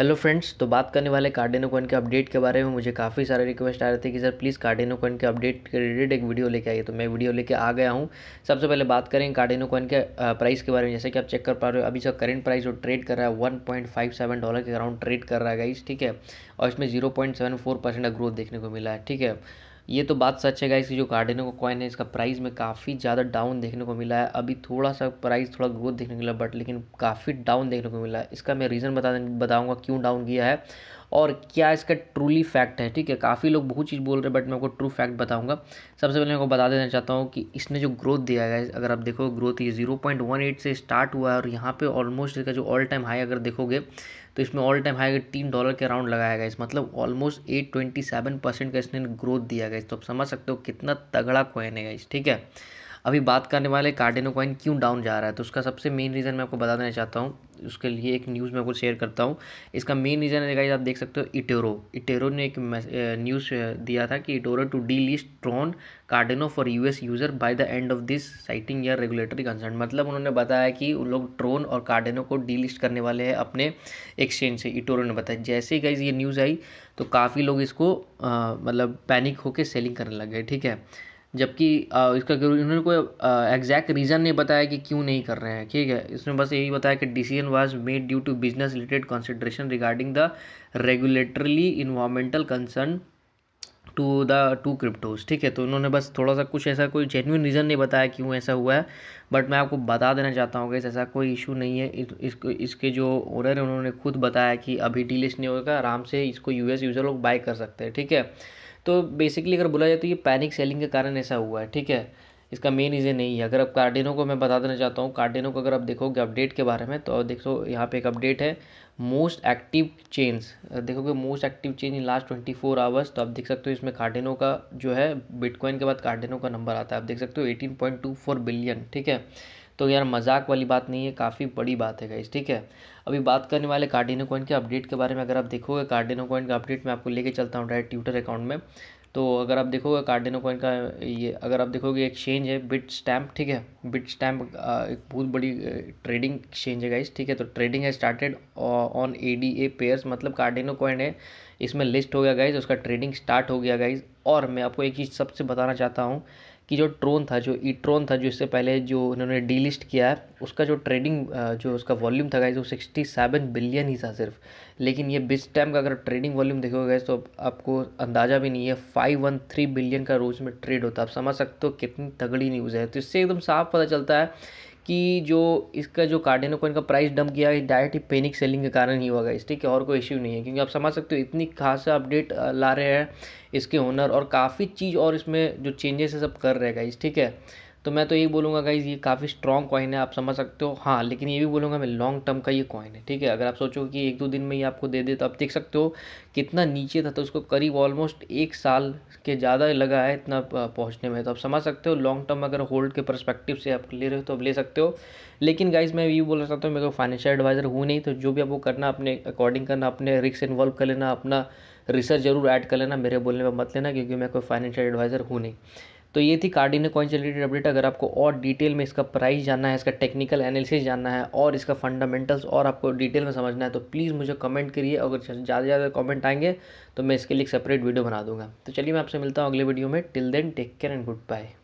hello friends तो बात करने वाले कार्डेनो कॉइन के अपडेट के बारे में मुझे काफ़ी सारे रिक्वेस्ट आ रहे थे कि सर प्लीज़ कार्डेनो कॉइन के अपडेट के रिलेटेड एक वीडियो लेके आइए तो मैं वीडियो लेके आ गया हूँ सबसे पहले बात करें कार्डेनो कॉइन के प्राइस के बारे में जैसे कि आप चेक कर पा रहे हो अभी इसका करेंट प्राइस जो ट्रेड कर रहा है वन डॉलर के अराउंड ट्रेड कर रहा है गाइस ठीक है और इसमें zero point seven four percent का ग्रोथ देखने को मिला है ठीक है ये तो बात सच है इसकी जो गार्डनों का कॉइन है इसका प्राइस में काफ़ी ज़्यादा डाउन देखने को मिला है अभी थोड़ा सा प्राइस थोड़ा ग्रोथ देखने को मिला बट लेकिन काफ़ी डाउन देखने को मिला है इसका मैं रीज़न बता बताऊँगा क्यों डाउन किया है और क्या इसका ट्रूली फैक्ट है ठीक है काफ़ी लोग बहुत चीज़ बोल रहे हैं बट मैं आपको ट्रू फैक्ट बताऊँगा सबसे पहले आपको बता देना चाहता हूँ कि इसने जो ग्रोथ दिया है अगर आप देखो ग्रोथ ये जीरो पॉइंट वन एट से स्टार्ट हुआ है और यहाँ पर ऑलमोस्ट इसका जो ऑल टाइम हाई अगर देखोगे तो इसमें ऑल टाइम हाई तीन डॉलर के अराउंड लगाया गया इस मतलब almost eight twenty seven percent का इसने ग्रोथ दिया गया तो आप समझ सकते हो कितना तगड़ा कोइन है इस ठीक है अभी बात करने वाले कार्डेनो कॉइन क्यों डाउन जा रहा है तो उसका सबसे मेन रीज़न मैं आपको बता देना चाहता हूँ उसके लिए एक न्यूज़ मैं आपको शेयर करता हूँ इसका मेन रीज़न है आप देख सकते हो इटेरो इटेरो ने एक न्यूज़ दिया था कि eToro to delist Tron Cardano for US user by the end of this citing या रेगुलेटरी कंसर्न मतलब उन्होंने बताया कि उन लोग ट्रोन और कार्डेनो को डी लिस्ट करने वाले हैं अपने एक्सचेंज से इटोरो ने बताया जैसे ही गाइज ये न्यूज़ आई तो काफ़ी लोग इसको आ, मतलब पैनिक होकर सेलिंग करने लग गए ठीक है जबकि इसका इन्होंने कोई एग्जैक्ट रीज़न नहीं बताया कि क्यों नहीं कर रहे हैं ठीक है इसमें बस यही बताया कि decision was made due to business related consideration regarding the regulatorily environmental concern to the to cryptos ठीक है तो उन्होंने बस थोड़ा सा कुछ ऐसा कोई जेन्यून रीज़न नहीं बताया क्यों ऐसा हुआ है बट मैं आपको बता देना चाहता हूँ कि ऐसा कोई इशू नहीं है इस, इसको इसके जो ओनर है उन्होंने खुद बताया कि अभी डिलिस्ट नहीं होगा आराम से इसको यूएस यूज़र लोग बाय कर सकते हैं ठीक है तो बेसिकली अगर बोला जाए तो ये पैनिक सेलिंग के कारण ऐसा हुआ है ठीक है इसका मेन रीज़न नहीं है अगर आप कार्डिनो को मैं बता देना चाहता हूँ कार्डिनो को अगर आप देखोगे अपडेट के बारे में तो देखो यहाँ पे एक अपडेट है मोस्ट एक्टिव चेंज देखोगे most active change in last twenty four hours तो आप देख सकते हो इसमें कार्डिनो का जो है बिटकॉइन के बाद कार्डिनो का नंबर आता है आप देख सकते हो eighteen point two four billion ठीक है तो यार मजाक वाली बात नहीं है काफ़ी बड़ी बात है गाइज ठीक है अभी बात करने वाले कार्डिनो कॉइन के अपडेट के बारे में अगर आप देखोगे कार्डिनो कॉइन का अपडेट मैं आपको लेके चलता हूँ डायरेक्ट ट्विटर अकाउंट में तो अगर आप देखोगे कार्डिनो कॉइन का ये अगर आप देखोगे एक्सचेंज है बिट स्टैम्प ठीक है बिट स्टैम्प एक बहुत बड़ी ट्रेडिंग एक्सचेंज है गाइस ठीक है तो ट्रेडिंग है started on A D A pairs मतलब कार्डिनो कॉइन है इसमें लिस्ट हो गया गाइज उसका ट्रेडिंग स्टार्ट हो गया गाइज और मैं आपको एक चीज़ सबसे बताना चाहता हूँ कि जो ट्रोन था जो ई ट्रोन था जो इससे पहले जो उन्होंने डीलिस्ट किया है उसका जो ट्रेडिंग जो उसका वॉल्यूम था गाइज वो सिक्सटी सेवन बिलियन ही था सिर्फ लेकिन ये बिस्ट टाइम का अगर ट्रेडिंग वॉल्यूम देखोगे गाइज तो आपको अंदाज़ा भी नहीं है फाइव वन थ्री बिलियन का रोज़ में ट्रेड होता है आप समझ सकते हो कितनी तगड़ी न्यूज़ है तो इससे एकदम साफ पता चलता है कि जो इसका जो कार्डेनो को इनका प्राइस डंप किया है डायरेक्ट ही पेनिक सेलिंग के कारण ही हुआ इस ठीक है और कोई इश्यू नहीं है क्योंकि आप समझ सकते हो इतनी खास अपडेट ला रहे हैं इसके ओनर और काफ़ी चीज़ और इसमें जो चेंजेस है सब कर रहेगा इस ठीक है तो मैं तो यही बोलूँगा गाइज ये काफ़ी स्ट्रॉन्ग कॉइन है आप समझ सकते हो हाँ लेकिन ये भी बोलूँगा मैं लॉन्ग टर्म का ये कॉइन है ठीक है अगर आप सोचो कि एक दो दिन में ये आपको दे दे तो आप देख सकते हो कितना नीचे था तो उसको करीब ऑलमोस्ट एक साल के ज़्यादा लगा है इतना पहुँचने में तो आप समझ सकते हो लॉन्ग टर्म अगर होल्ड के परस्पेक्टिव से आप ले रहे हो तो आप ले सकते हो लेकिन गाइज मैं ये बोलना चाहता हूँ मैं को फाइनेंशियल एडवाइज़र हूँ नहीं तो जो भी आपको करना अपने अकॉर्डिंग करना अपने रिक्स इन्वॉल्व कर लेना अपना रिसर्च जरूर ऐड कर लेना मेरे बोलने में मत लेना क्योंकि मैं कोई फाइनेंशियल एडवाइज़र हूँ नहीं तो ये थी कार्डिनो कॉइन से रिलेटेड अपडेट अगर आपको और डिटेल में इसका प्राइस जानना है इसका टेक्निकल एनालिसिस जानना है और इसका फंडामेंटल्स और आपको डिटेल में समझना है तो प्लीज़ मुझे कमेंट करिए अगर ज़्यादा ज़्यादा कमेंट आएंगे तो मैं इसके लिए एक सेपरेट वीडियो बना दूंगा तो चलिए मैं आपसे मिलता हूँ अगले वीडियो में till then take care and good bye